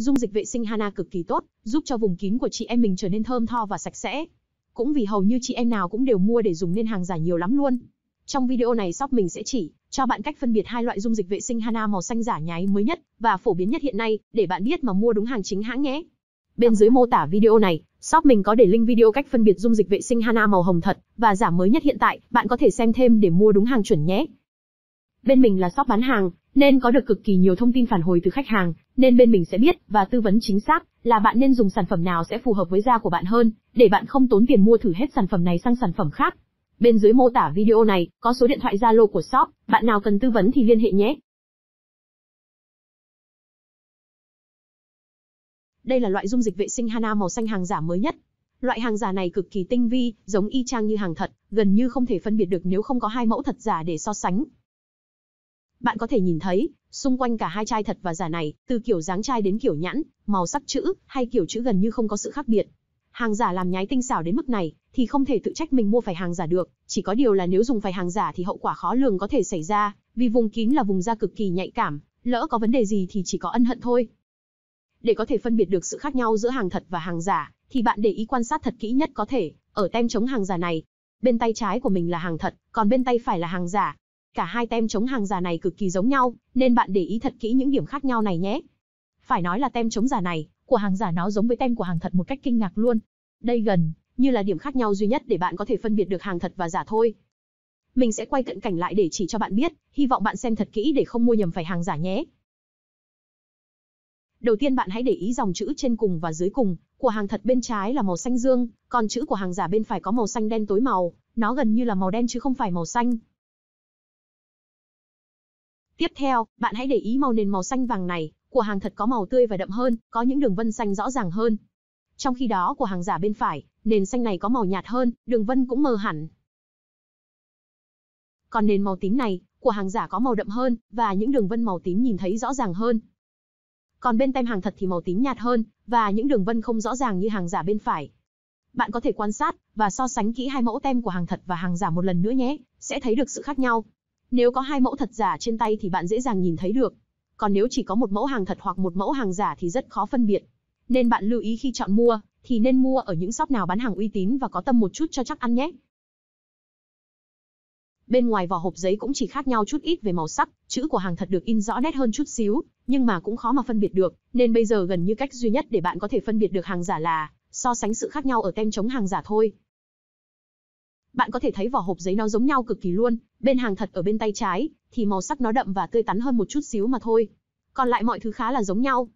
Dung dịch vệ sinh Hana cực kỳ tốt, giúp cho vùng kín của chị em mình trở nên thơm tho và sạch sẽ. Cũng vì hầu như chị em nào cũng đều mua để dùng nên hàng giả nhiều lắm luôn. Trong video này shop mình sẽ chỉ cho bạn cách phân biệt hai loại dung dịch vệ sinh Hana màu xanh giả nhái mới nhất và phổ biến nhất hiện nay để bạn biết mà mua đúng hàng chính hãng nhé. Bên dưới mô tả video này, shop mình có để link video cách phân biệt dung dịch vệ sinh Hana màu hồng thật và giả mới nhất hiện tại, bạn có thể xem thêm để mua đúng hàng chuẩn nhé. Bên mình là shop bán hàng, nên có được cực kỳ nhiều thông tin phản hồi từ khách hàng, nên bên mình sẽ biết và tư vấn chính xác là bạn nên dùng sản phẩm nào sẽ phù hợp với da của bạn hơn, để bạn không tốn tiền mua thử hết sản phẩm này sang sản phẩm khác. Bên dưới mô tả video này có số điện thoại Zalo của shop, bạn nào cần tư vấn thì liên hệ nhé. Đây là loại dung dịch vệ sinh Hana màu xanh hàng giả mới nhất. Loại hàng giả này cực kỳ tinh vi, giống y chang như hàng thật, gần như không thể phân biệt được nếu không có hai mẫu thật giả để so sánh bạn có thể nhìn thấy, xung quanh cả hai chai thật và giả này, từ kiểu dáng chai đến kiểu nhãn, màu sắc chữ, hay kiểu chữ gần như không có sự khác biệt. Hàng giả làm nhái tinh xảo đến mức này, thì không thể tự trách mình mua phải hàng giả được, chỉ có điều là nếu dùng phải hàng giả thì hậu quả khó lường có thể xảy ra, vì vùng kín là vùng da cực kỳ nhạy cảm, lỡ có vấn đề gì thì chỉ có ân hận thôi. Để có thể phân biệt được sự khác nhau giữa hàng thật và hàng giả, thì bạn để ý quan sát thật kỹ nhất có thể, ở tem chống hàng giả này. Bên tay trái của mình là hàng thật, còn bên tay phải là hàng giả. Cả hai tem chống hàng giả này cực kỳ giống nhau, nên bạn để ý thật kỹ những điểm khác nhau này nhé. Phải nói là tem chống giả này, của hàng giả nó giống với tem của hàng thật một cách kinh ngạc luôn. Đây gần như là điểm khác nhau duy nhất để bạn có thể phân biệt được hàng thật và giả thôi. Mình sẽ quay cận cảnh lại để chỉ cho bạn biết, hy vọng bạn xem thật kỹ để không mua nhầm phải hàng giả nhé. Đầu tiên bạn hãy để ý dòng chữ trên cùng và dưới cùng, của hàng thật bên trái là màu xanh dương, còn chữ của hàng giả bên phải có màu xanh đen tối màu, nó gần như là màu đen chứ không phải màu xanh. Tiếp theo, bạn hãy để ý màu nền màu xanh vàng này, của hàng thật có màu tươi và đậm hơn, có những đường vân xanh rõ ràng hơn. Trong khi đó của hàng giả bên phải, nền xanh này có màu nhạt hơn, đường vân cũng mờ hẳn. Còn nền màu tím này, của hàng giả có màu đậm hơn, và những đường vân màu tím nhìn thấy rõ ràng hơn. Còn bên tem hàng thật thì màu tím nhạt hơn, và những đường vân không rõ ràng như hàng giả bên phải. Bạn có thể quan sát và so sánh kỹ hai mẫu tem của hàng thật và hàng giả một lần nữa nhé, sẽ thấy được sự khác nhau. Nếu có hai mẫu thật giả trên tay thì bạn dễ dàng nhìn thấy được. Còn nếu chỉ có một mẫu hàng thật hoặc một mẫu hàng giả thì rất khó phân biệt. Nên bạn lưu ý khi chọn mua, thì nên mua ở những shop nào bán hàng uy tín và có tâm một chút cho chắc ăn nhé. Bên ngoài vỏ hộp giấy cũng chỉ khác nhau chút ít về màu sắc, chữ của hàng thật được in rõ nét hơn chút xíu, nhưng mà cũng khó mà phân biệt được, nên bây giờ gần như cách duy nhất để bạn có thể phân biệt được hàng giả là so sánh sự khác nhau ở tem chống hàng giả thôi. Bạn có thể thấy vỏ hộp giấy nó giống nhau cực kỳ luôn, bên hàng thật ở bên tay trái, thì màu sắc nó đậm và tươi tắn hơn một chút xíu mà thôi. Còn lại mọi thứ khá là giống nhau,